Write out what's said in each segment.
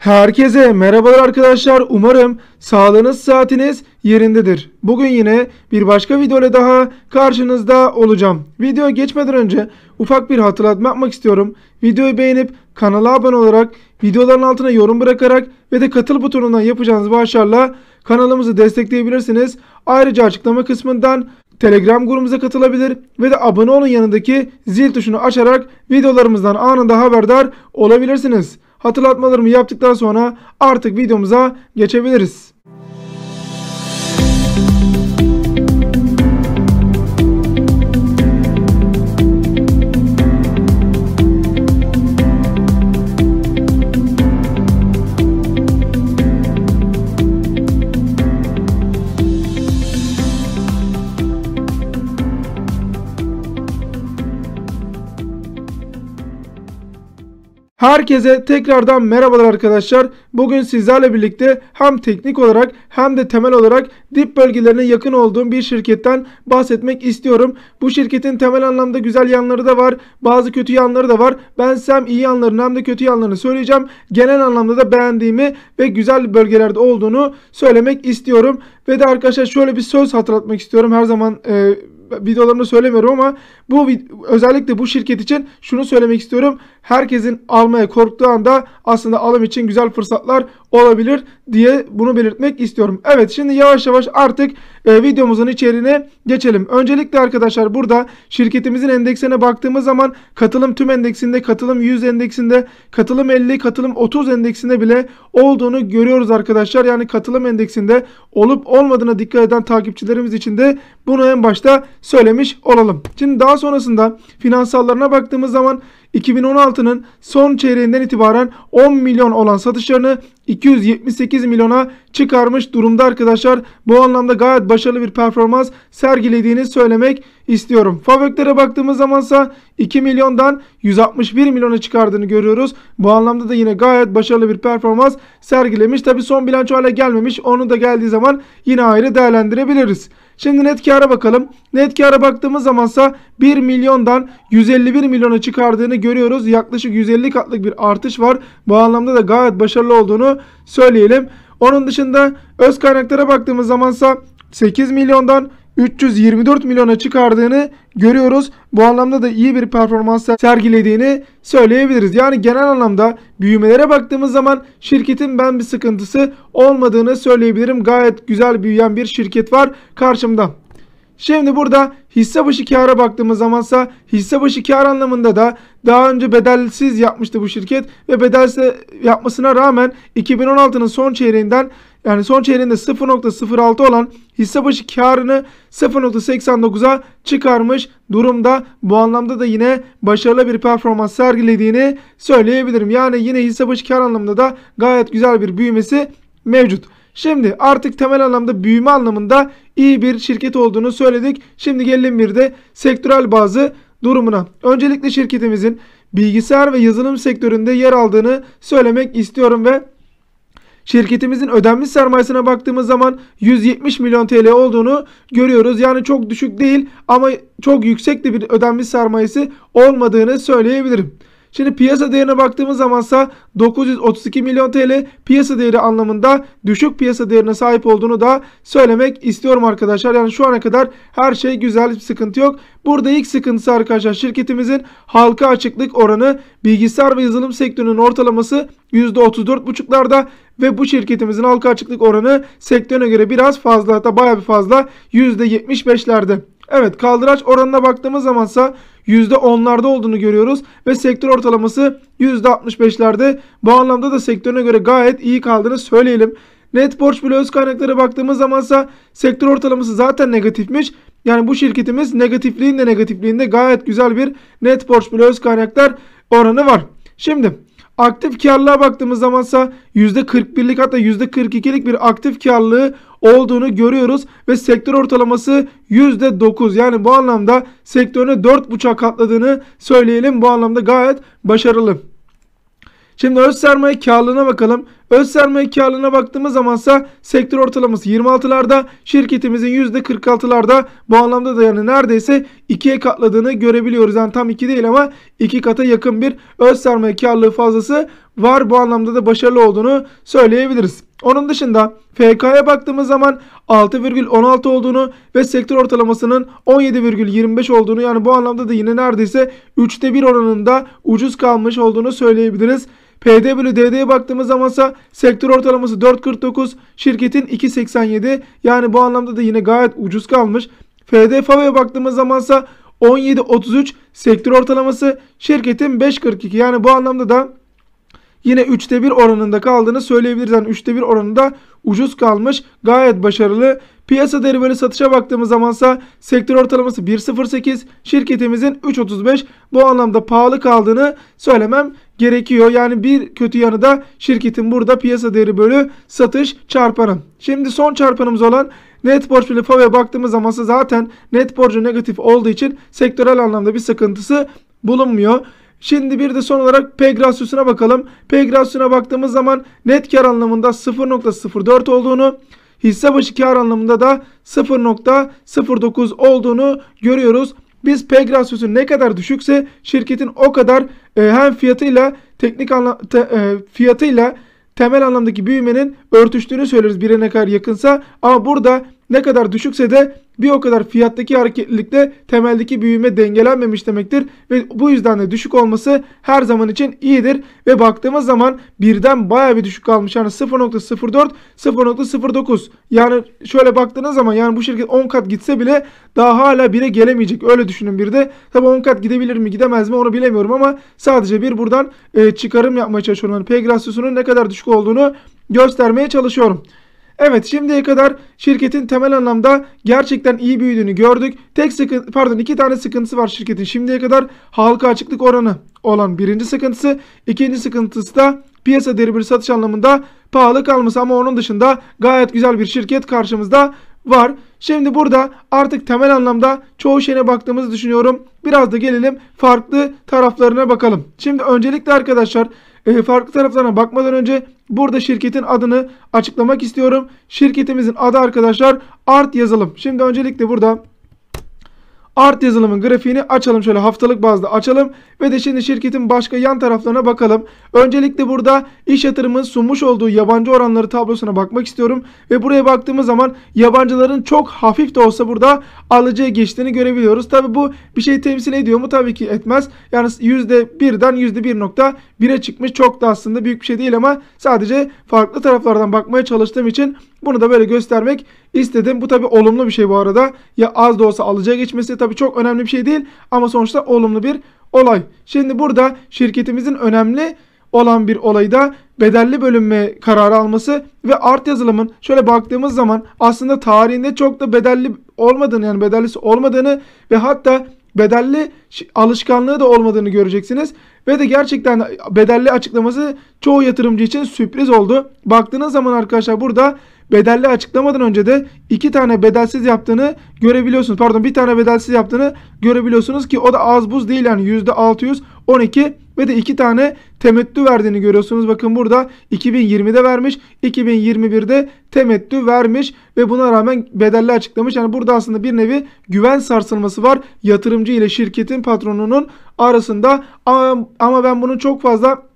Herkese merhabalar arkadaşlar. Umarım sağlığınız saatiniz yerindedir. Bugün yine bir başka video ile daha karşınızda olacağım. Videoya geçmeden önce ufak bir hatırlatma yapmak istiyorum. Videoyu beğenip kanala abone olarak videoların altına yorum bırakarak ve de katıl butonundan yapacağınız bağışlarla kanalımızı destekleyebilirsiniz. Ayrıca açıklama kısmından Telegram grubumuza katılabilir ve de abone olun yanındaki zil tuşunu açarak videolarımızdan anında haberdar olabilirsiniz hatırlatmalarımı yaptıktan sonra artık videomuza geçebiliriz. Herkese tekrardan merhabalar arkadaşlar. Bugün sizlerle birlikte hem teknik olarak hem de temel olarak dip bölgelerine yakın olduğum bir şirketten bahsetmek istiyorum. Bu şirketin temel anlamda güzel yanları da var. Bazı kötü yanları da var. Ben size hem iyi yanlarını hem de kötü yanlarını söyleyeceğim. Genel anlamda da beğendiğimi ve güzel bölgelerde olduğunu söylemek istiyorum. Ve de arkadaşlar şöyle bir söz hatırlatmak istiyorum. Her zaman... E, videolarımda söylemiyorum ama bu özellikle bu şirket için şunu söylemek istiyorum herkesin almaya korktuğu anda aslında alım için güzel fırsatlar olabilir diye bunu belirtmek istiyorum. Evet şimdi yavaş yavaş artık e, videomuzun içeriğine geçelim. Öncelikle arkadaşlar burada şirketimizin endeksine baktığımız zaman katılım tüm endeksinde, katılım 100 endeksinde, katılım 50, katılım 30 endeksinde bile olduğunu görüyoruz arkadaşlar. Yani katılım endeksinde olup olmadığına dikkat eden takipçilerimiz için de bunu en başta söylemiş olalım. Şimdi daha sonrasında finansallarına baktığımız zaman 2016'nın son çeyreğinden itibaren 10 milyon olan satışlarını 278 milyona çıkarmış durumda arkadaşlar. Bu anlamda gayet başarılı bir performans sergilediğini söylemek istiyorum. Faveklere baktığımız zamansa 2 milyondan 161 milyona çıkardığını görüyoruz. Bu anlamda da yine gayet başarılı bir performans sergilemiş. Tabi son bilanço hala gelmemiş. Onu da geldiği zaman yine ayrı değerlendirebiliriz. Şimdi net kâra bakalım. Net kâra baktığımız zamansa 1 milyondan 151 milyona çıkardığını görüyoruz. Yaklaşık 150 katlık bir artış var. Bu anlamda da gayet başarılı olduğunu söyleyelim. Onun dışında öz kaynaklara baktığımız zamansa 8 milyondan 324 milyona çıkardığını görüyoruz. Bu anlamda da iyi bir performans sergilediğini söyleyebiliriz. Yani genel anlamda büyümelere baktığımız zaman şirketin ben bir sıkıntısı olmadığını söyleyebilirim. Gayet güzel büyüyen bir şirket var karşımda. Şimdi burada hisse başı kâra baktığımız zamansa hisse başı kâr anlamında da daha önce bedelsiz yapmıştı bu şirket ve bedelsiz yapmasına rağmen 2016'nın son çeyreğinden yani son çeyreğinde 0.06 olan hisse başı karını 0.89'a çıkarmış durumda. Bu anlamda da yine başarılı bir performans sergilediğini söyleyebilirim. Yani yine hisse başı kar anlamında da gayet güzel bir büyümesi mevcut. Şimdi artık temel anlamda büyüme anlamında iyi bir şirket olduğunu söyledik. Şimdi gelelim bir de sektörel bazı durumuna. Öncelikle şirketimizin bilgisayar ve yazılım sektöründe yer aldığını söylemek istiyorum ve Şirketimizin ödenmiş sermayesine baktığımız zaman 170 milyon TL olduğunu görüyoruz. Yani çok düşük değil ama çok yüksek de bir ödenmiş sermayesi olmadığını söyleyebilirim. Şimdi piyasa değerine baktığımız zamansa 932 milyon TL piyasa değeri anlamında düşük piyasa değerine sahip olduğunu da söylemek istiyorum arkadaşlar. Yani şu ana kadar her şey güzel bir sıkıntı yok. Burada ilk sıkıntısı arkadaşlar şirketimizin halka açıklık oranı bilgisayar ve yazılım sektörünün ortalaması %34,5'larda ve bu şirketimizin halka açıklık oranı sektörüne göre biraz fazla hatta baya bir fazla %75'lerde. Evet kaldıraç oranına baktığımız zamansa %10'larda olduğunu görüyoruz ve sektör ortalaması %65'lerde. Bu anlamda da sektörüne göre gayet iyi kaldığını söyleyelim. Net borç bile öz kaynaklara baktığımız ise sektör ortalaması zaten negatifmiş. Yani bu şirketimiz negatifliğinde negatifliğinde gayet güzel bir net borç bile öz kaynaklar oranı var. Şimdi Aktif karlılığa baktığımız zaman zamansa %41'lik hatta %42'lik bir aktif karlılığı olduğunu görüyoruz ve sektör ortalaması %9. Yani bu anlamda sektörüne 4,5 katladığını söyleyelim. Bu anlamda gayet başarılı. Şimdi öz sermaye karlılığına bakalım. Öz sermaye karlılığına baktığımız zamansa sektör ortalaması 26'larda, şirketimizin %46'larda bu anlamda da yani neredeyse 2'ye katladığını görebiliyoruz. Yani tam 2 değil ama 2 kata yakın bir öz sermaye karlılığı fazlası var. Bu anlamda da başarılı olduğunu söyleyebiliriz. Onun dışında FK'ya baktığımız zaman 6,16 olduğunu ve sektör ortalamasının 17,25 olduğunu yani bu anlamda da yine neredeyse 3'te 1 oranında ucuz kalmış olduğunu söyleyebiliriz. PD bölü DD'ye baktığımız zaman ise sektör ortalaması 4.49, şirketin 2.87. Yani bu anlamda da yine gayet ucuz kalmış. FD Fave'ye baktığımız zaman ise 17.33 sektör ortalaması şirketin 5.42. Yani bu anlamda da yine 3'te 1 oranında kaldığını söyleyebiliriz. Yani 3'te 1 oranında ucuz kalmış. Gayet başarılı. Piyasa değeri böyle satışa baktığımız zamansa sektör ortalaması 1.08, şirketimizin 3.35. Bu anlamda pahalı kaldığını söylemem gerekiyor. Yani bir kötü yanı da şirketin burada piyasa değeri bölü satış çarpanı. Şimdi son çarpanımız olan net borç bölü FAV'e baktığımız zamansa zaten net borcu negatif olduğu için sektörel anlamda bir sıkıntısı bulunmuyor. Şimdi bir de son olarak Pegasus'una bakalım. Pegasus'una baktığımız zaman net kar anlamında 0.04 olduğunu, hisse başı kar anlamında da 0.09 olduğunu görüyoruz. Biz Pegasus'un ne kadar düşükse şirketin o kadar e, hem fiyatıyla teknik anla, te, e, fiyatıyla temel anlamdaki büyümenin örtüştüğünü söyleriz birine kadar yakınsa ama burada ne kadar düşükse de bir o kadar fiyattaki hareketlilikte temeldeki büyüme dengelenmemiş demektir. Ve bu yüzden de düşük olması her zaman için iyidir. Ve baktığımız zaman birden baya bir düşük kalmış. Yani 0.04, 0.09. Yani şöyle baktığınız zaman yani bu şirket 10 kat gitse bile daha hala 1'e gelemeyecek. Öyle düşünün bir de. Tabi 10 kat gidebilir mi gidemez mi onu bilemiyorum ama sadece bir buradan e, çıkarım yapmaya çalışıyorum. Yani P rasyosunun ne kadar düşük olduğunu göstermeye çalışıyorum. Evet şimdiye kadar şirketin temel anlamda gerçekten iyi büyüdüğünü gördük. Tek sıkıntı pardon iki tane sıkıntısı var şirketin şimdiye kadar halka açıklık oranı olan birinci sıkıntısı. ikinci sıkıntısı da piyasa değeri bir satış anlamında pahalı kalması ama onun dışında gayet güzel bir şirket karşımızda var. Şimdi burada artık temel anlamda çoğu şeyine baktığımızı düşünüyorum. Biraz da gelelim farklı taraflarına bakalım. Şimdi öncelikle arkadaşlar e, farklı taraflarına bakmadan önce Burada şirketin adını açıklamak istiyorum. Şirketimizin adı arkadaşlar Art Yazılım. Şimdi öncelikle burada Art yazılımın grafiğini açalım şöyle haftalık bazda açalım ve de şimdi şirketin başka yan taraflarına bakalım. Öncelikle burada iş yatırımın sunmuş olduğu yabancı oranları tablosuna bakmak istiyorum ve buraya baktığımız zaman yabancıların çok hafif de olsa burada alıcıya geçtiğini görebiliyoruz. Tabi bu bir şey temsil ediyor mu? Tabii ki etmez. Yani %1'den %1.1'e çıkmış çok da aslında büyük bir şey değil ama sadece farklı taraflardan bakmaya çalıştığım için bunu da böyle göstermek istedim. Bu tabi olumlu bir şey bu arada. Ya az da olsa alıcıya geçmesi tabi çok önemli bir şey değil. Ama sonuçta olumlu bir olay. Şimdi burada şirketimizin önemli olan bir da bedelli bölünme kararı alması ve art yazılımın şöyle baktığımız zaman aslında tarihinde çok da bedelli olmadığını yani bedellisi olmadığını ve hatta bedelli alışkanlığı da olmadığını göreceksiniz. Ve de gerçekten bedelli açıklaması çoğu yatırımcı için sürpriz oldu. Baktığınız zaman arkadaşlar burada bedelli açıklamadan önce de iki tane bedelsiz yaptığını görebiliyorsunuz. Pardon bir tane bedelsiz yaptığını görebiliyorsunuz ki o da az buz değil yani %612 ve de iki tane temettü verdiğini görüyorsunuz. Bakın burada 2020'de vermiş, 2021'de temettü vermiş ve buna rağmen bedelli açıklamış. Yani burada aslında bir nevi güven sarsılması var yatırımcı ile şirketin patronunun arasında ama, ama ben bunun çok fazla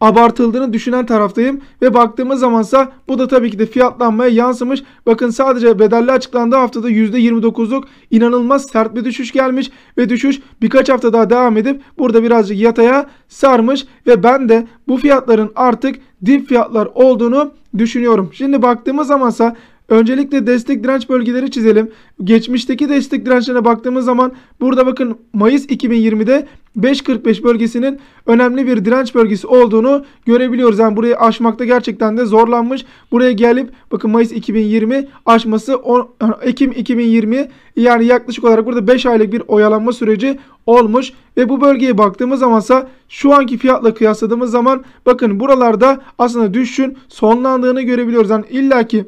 abartıldığını düşünen taraftayım ve baktığımız zamansa bu da tabii ki de fiyatlanmaya yansımış. Bakın sadece bedelli açıklandığı haftada %29'luk inanılmaz sert bir düşüş gelmiş ve düşüş birkaç hafta daha devam edip burada birazcık yataya sarmış ve ben de bu fiyatların artık dip fiyatlar olduğunu düşünüyorum. Şimdi baktığımız zamansa Öncelikle destek direnç bölgeleri çizelim. Geçmişteki destek dirençlerine baktığımız zaman burada bakın Mayıs 2020'de 5.45 bölgesinin önemli bir direnç bölgesi olduğunu görebiliyoruz. Yani burayı aşmakta gerçekten de zorlanmış. Buraya gelip bakın Mayıs 2020 aşması Ekim 2020 yani yaklaşık olarak burada 5 aylık bir oyalanma süreci olmuş. Ve bu bölgeye baktığımız zaman ise şu anki fiyatla kıyasladığımız zaman bakın buralarda aslında düşüşün sonlandığını görebiliyoruz. Yani illaki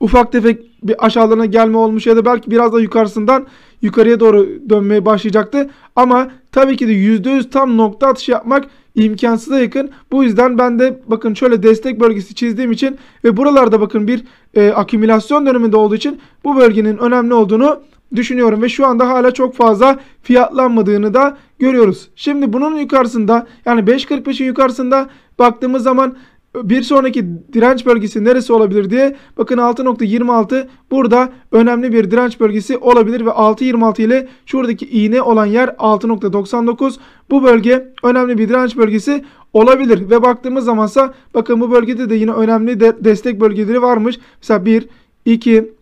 ufak tefek bir aşağılarına gelme olmuş ya da belki biraz da yukarısından yukarıya doğru dönmeye başlayacaktı. Ama tabii ki de %100 tam nokta atışı yapmak imkansıza yakın. Bu yüzden ben de bakın şöyle destek bölgesi çizdiğim için ve buralarda bakın bir e, akümülasyon döneminde olduğu için bu bölgenin önemli olduğunu düşünüyorum ve şu anda hala çok fazla fiyatlanmadığını da görüyoruz. Şimdi bunun yukarısında yani 5.45'in yukarısında baktığımız zaman bir sonraki direnç bölgesi neresi olabilir diye bakın 6.26 burada önemli bir direnç bölgesi olabilir ve 6.26 ile şuradaki iğne olan yer 6.99 bu bölge önemli bir direnç bölgesi olabilir ve baktığımız zamansa bakın bu bölgede de yine önemli de destek bölgeleri varmış mesela 1 2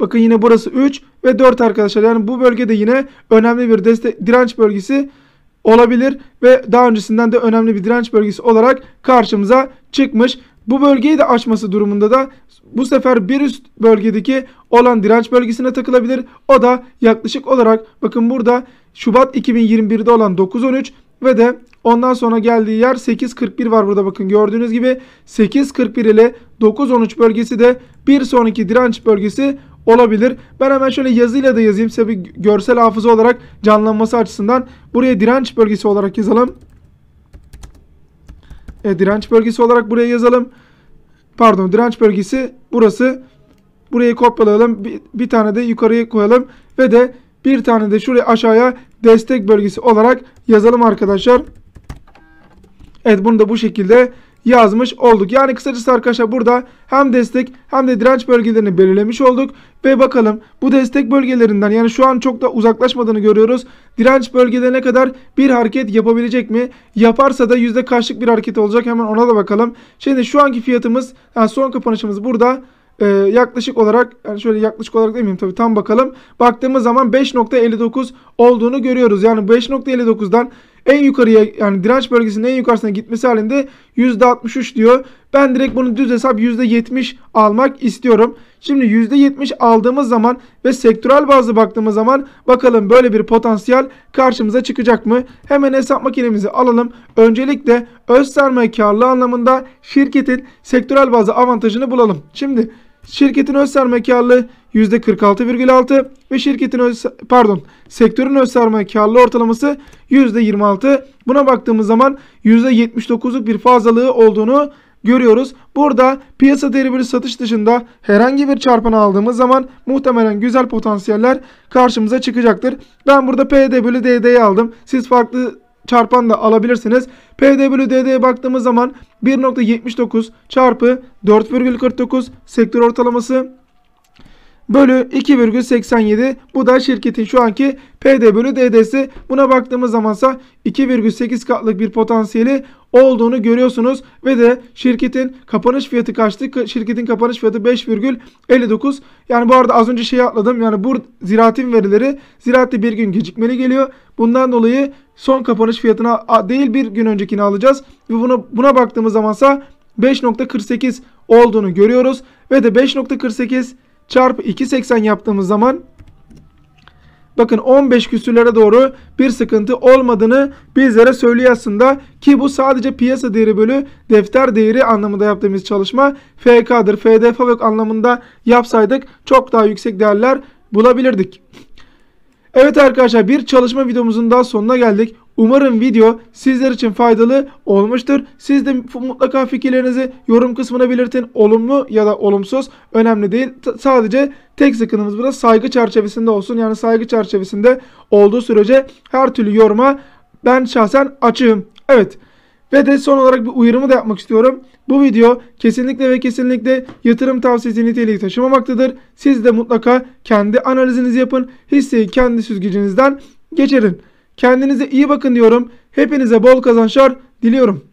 bakın yine burası 3 ve 4 arkadaşlar yani bu bölgede yine önemli bir destek direnç bölgesi olabilir ve daha öncesinden de önemli bir direnç bölgesi olarak karşımıza çıkmış. Bu bölgeyi de açması durumunda da bu sefer bir üst bölgedeki olan direnç bölgesine takılabilir. O da yaklaşık olarak bakın burada Şubat 2021'de olan 913 ve de ondan sonra geldiği yer 8.41 var burada bakın gördüğünüz gibi 8.41 ile 9.13 bölgesi de bir sonraki direnç bölgesi olabilir. Ben hemen şöyle yazıyla da yazayım size bir görsel hafıza olarak canlanması açısından. Buraya direnç bölgesi olarak yazalım. E, direnç bölgesi olarak buraya yazalım. Pardon direnç bölgesi burası. Burayı kopyalayalım. Bir, bir tane de yukarıya koyalım. Ve de bir tane de şuraya aşağıya destek bölgesi olarak yazalım arkadaşlar. Evet bunu da bu şekilde yazmış olduk. Yani kısacası arkadaşlar burada hem destek hem de direnç bölgelerini belirlemiş olduk. Ve bakalım bu destek bölgelerinden yani şu an çok da uzaklaşmadığını görüyoruz. Direnç bölgelerine kadar bir hareket yapabilecek mi? Yaparsa da yüzde kaçlık bir hareket olacak hemen ona da bakalım. Şimdi şu anki fiyatımız yani son kapanışımız burada ee, yaklaşık olarak yani şöyle yaklaşık olarak demeyeyim tabii tam bakalım. Baktığımız zaman 5.59 olduğunu görüyoruz. Yani 5.59'dan en yukarıya yani direnç bölgesinin en yukarısına gitmesi halinde %63 diyor. Ben direkt bunu düz hesap %70 almak istiyorum. Şimdi %70 aldığımız zaman ve sektörel bazlı baktığımız zaman bakalım böyle bir potansiyel karşımıza çıkacak mı? Hemen hesap makinemizi alalım. Öncelikle öz sermaye karlı anlamında şirketin sektörel bazlı avantajını bulalım. Şimdi Şirketin öz sermaye karlılığı %46,6 ve şirketin öz, pardon sektörün öz sermaye karlılığı ortalaması %26. Buna baktığımız zaman %79'luk bir fazlalığı olduğunu görüyoruz. Burada piyasa değeri bir satış dışında herhangi bir çarpanı aldığımız zaman muhtemelen güzel potansiyeller karşımıza çıkacaktır. Ben burada PD bölü DD'yi aldım. Siz farklı çarpan da alabilirsiniz. PD bölü DD'ye baktığımız zaman 1.79 çarpı 4,49 sektör ortalaması bölü 2,87 bu da şirketin şu anki PD bölü DD'si. Buna baktığımız zamansa 2,8 katlık bir potansiyeli olduğunu görüyorsunuz ve de şirketin kapanış fiyatı kaçtı? Şirketin kapanış fiyatı 5,59. Yani bu arada az önce şeyi atladım. Yani bu ziraatin verileri ziraatte bir gün gecikmeli geliyor. Bundan dolayı son kapanış fiyatına değil bir gün öncekini alacağız. Ve buna buna baktığımız zamansa 5.48 olduğunu görüyoruz. Ve de 5.48 çarpı 2.80 yaptığımız zaman bakın 15 küsürlere doğru bir sıkıntı olmadığını bizlere söylüyor aslında. Ki bu sadece piyasa değeri bölü defter değeri anlamında yaptığımız çalışma. FK'dır, FDF anlamında yapsaydık çok daha yüksek değerler bulabilirdik. Evet arkadaşlar bir çalışma videomuzun daha sonuna geldik. Umarım video sizler için faydalı olmuştur. Siz de mutlaka fikirlerinizi yorum kısmına belirtin. Olumlu ya da olumsuz önemli değil. T sadece tek sıkıntımız burada saygı çerçevesinde olsun. Yani saygı çerçevesinde olduğu sürece her türlü yoruma ben şahsen açığım. Evet ve de son olarak bir uyarımı da yapmak istiyorum. Bu video kesinlikle ve kesinlikle yatırım tavsiyesi niteliği taşımamaktadır. Siz de mutlaka kendi analizinizi yapın. Hisseyi kendi süzgecinizden geçirin. Kendinize iyi bakın diyorum. Hepinize bol kazançlar diliyorum.